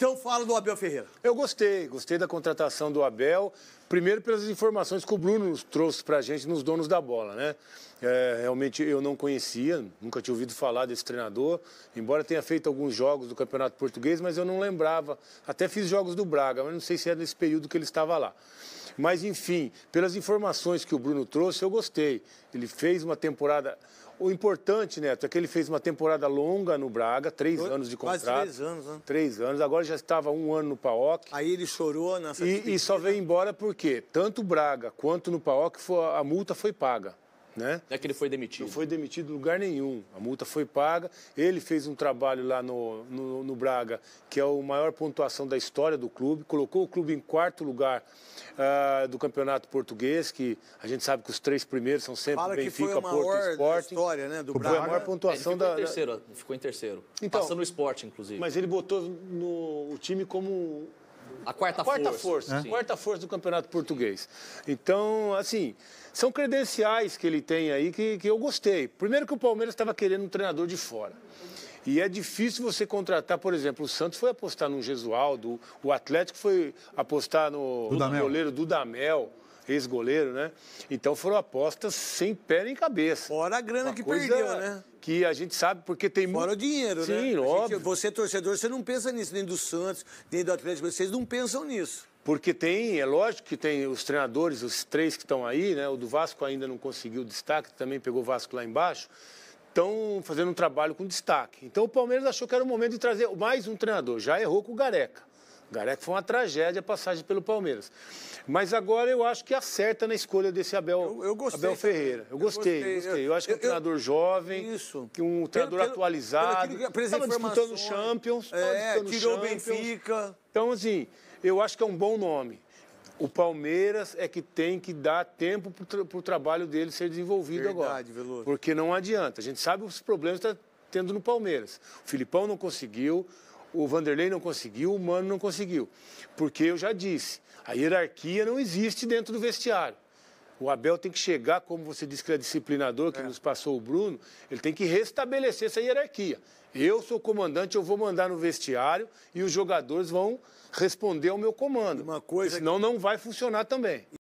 Então fala do Abel Ferreira. Eu gostei, gostei da contratação do Abel. Primeiro pelas informações que o Bruno trouxe para a gente nos donos da bola, né? É, realmente eu não conhecia, nunca tinha ouvido falar desse treinador, embora tenha feito alguns jogos do Campeonato Português, mas eu não lembrava. Até fiz jogos do Braga, mas não sei se era é nesse período que ele estava lá. Mas enfim, pelas informações que o Bruno trouxe, eu gostei. Ele fez uma temporada o importante, Neto, é que ele fez uma temporada longa no Braga, três anos de contrato. Quase três anos, né? Três anos. Agora já estava um ano no Paok, Aí ele chorou nessa... E, e só veio embora porque tanto o Braga quanto no Paok foi, a multa foi paga. Né? Não é que ele foi demitido? Não foi demitido em lugar nenhum. A multa foi paga. Ele fez um trabalho lá no, no, no Braga, que é a maior pontuação da história do clube. Colocou o clube em quarto lugar uh, do campeonato português, que a gente sabe que os três primeiros são sempre Fala Benfica, que foi Porto e Sporting. História, né, do Braga. Foi a maior pontuação ele ficou da. Em terceiro, Ficou em terceiro. Então, Passando no esporte, inclusive. Mas ele botou no, o time como a quarta, a quarta força. força é. Quarta força do Campeonato Português. Então, assim, são credenciais que ele tem aí que, que eu gostei. Primeiro que o Palmeiras estava querendo um treinador de fora. E é difícil você contratar, por exemplo, o Santos foi apostar no Gesualdo, o Atlético foi apostar no, no goleiro Dudamel ex-goleiro, né? Então foram apostas sem pé nem cabeça. Fora a grana Uma que perdeu, né? Que a gente sabe porque tem muito. Fora o dinheiro, Sim, né? Sim, óbvio. Gente, você, torcedor, você não pensa nisso, nem do Santos, nem do Atlético, vocês não pensam nisso. Porque tem, é lógico que tem os treinadores, os três que estão aí, né? O do Vasco ainda não conseguiu destaque, também pegou o Vasco lá embaixo estão fazendo um trabalho com destaque. Então o Palmeiras achou que era o momento de trazer mais um treinador. Já errou com o Gareca. Gareca foi uma tragédia a passagem pelo Palmeiras. Mas agora eu acho que acerta na escolha desse Abel, eu, eu gostei, Abel Ferreira. Eu, gostei, gostei. Eu, acho que é um treinador jovem, isso. que um treinador pelo, atualizado. Estava disputando Champions. É, disputando tirou o Benfica. Então, assim, eu acho que é um bom nome. O Palmeiras é que tem que dar tempo para o trabalho dele ser desenvolvido Verdade, agora. Veloso. Porque não adianta. A gente sabe os problemas que está tendo no Palmeiras. O Filipão não conseguiu, o Vanderlei não conseguiu, o Mano não conseguiu. Porque eu já disse, a hierarquia não existe dentro do vestiário. O Abel tem que chegar, como você disse que é disciplinador, que é. nos passou o Bruno, ele tem que restabelecer essa hierarquia. Eu sou comandante, eu vou mandar no vestiário e os jogadores vão responder ao meu comando. Uma coisa Senão que... não vai funcionar também.